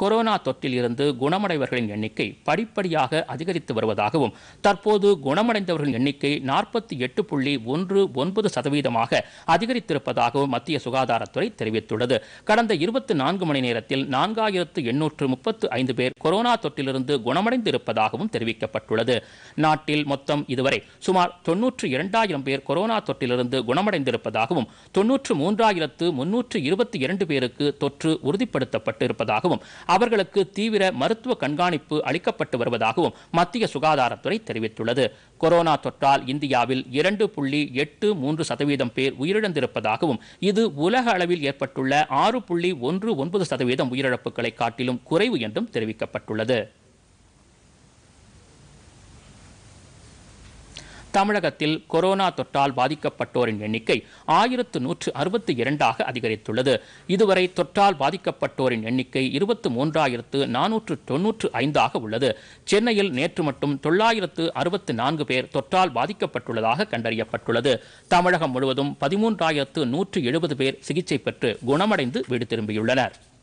corona தொற்றில் இருந்து குணமடைவர்களின் எண்ணிக்கை படிப்படியாக அதிகரித்து வருவதாகவும் தற்போது குணமடைந்தவர்களின் எண்ணிக்கை நாற்பத்தி எட்டு புள்ளி ஒன்று ஒன்பது சதவீதமாக அதிகரித்திருப்பதாகவும் மத்திய சுகாதாரத்துறை தெரிவித்துள்ளது கடந்த இருபத்தி நான்கு மணி நேரத்தில் நான்காயிரத்து எண்ணூற்று முப்பத்து ஐந்து பேர் கொரோனா தொற்றிலிருந்து குணமடைந்து இருப்பதாகவும் தெரிவிக்கப்பட்டுள்ளது நாட்டில் மொத்தம் இதுவரை சுமார் தொன்னூற்று இரண்டாயிரம் பேர் கொரோனா தொற்றிலிருந்து குணமடைந்திருப்பதாகவும் தொன்னூற்று மூன்றாயிரத்து முன்னூற்று இருபத்தி இரண்டு பேருக்கு தொற்று உறுதிப்படுத்தப்பட்டிருப்பதாகவும் அவர்களுக்கு தீவிர மருத்துவ கண்காணிப்பு அளிக்கப்பட்டு வருவதாகவும் மத்திய சுகாதாரத்துறை தெரிவித்துள்ளது கொரோனா தொற்றால் இந்தியாவில் இரண்டு புள்ளி எட்டு மூன்று சதவீதம் பேர் உயிரிழந்திருப்பதாகவும் இது உலக அளவில் ஏற்பட்டுள்ள ஆறு புள்ளி ஒன்று ஒன்பது சதவீதம் உயிரிழப்புகளை காட்டிலும் குறைவு என்றும் தெரிவிக்கப்பட்டுள்ளது தமிழகத்தில் கொரோனா தொற்றால் பாதிக்கப்பட்டோரின் எண்ணிக்கை ஆயிரத்து நூற்று அறுபத்தி இரண்டாக அதிகரித்துள்ளது இதுவரை தொற்றால் பாதிக்கப்பட்டோரின் எண்ணிக்கை இருபத்து மூன்றாயிரத்து நானூற்று தொன்னூற்று ஐந்தாக உள்ளது சென்னையில் நேற்று மட்டும் தொள்ளாயிரத்து அறுபத்து நான்கு பேர் தொற்றால் பாதிக்கப்பட்டுள்ளதாக கண்டறியப்பட்டுள்ளது தமிழகம் முழுவதும் பதிமூன்றாயிரத்து நூற்று எழுபது பேர் சிகிச்சை பெற்று குணமடைந்து வீடு திரும்பியுள்ளனர்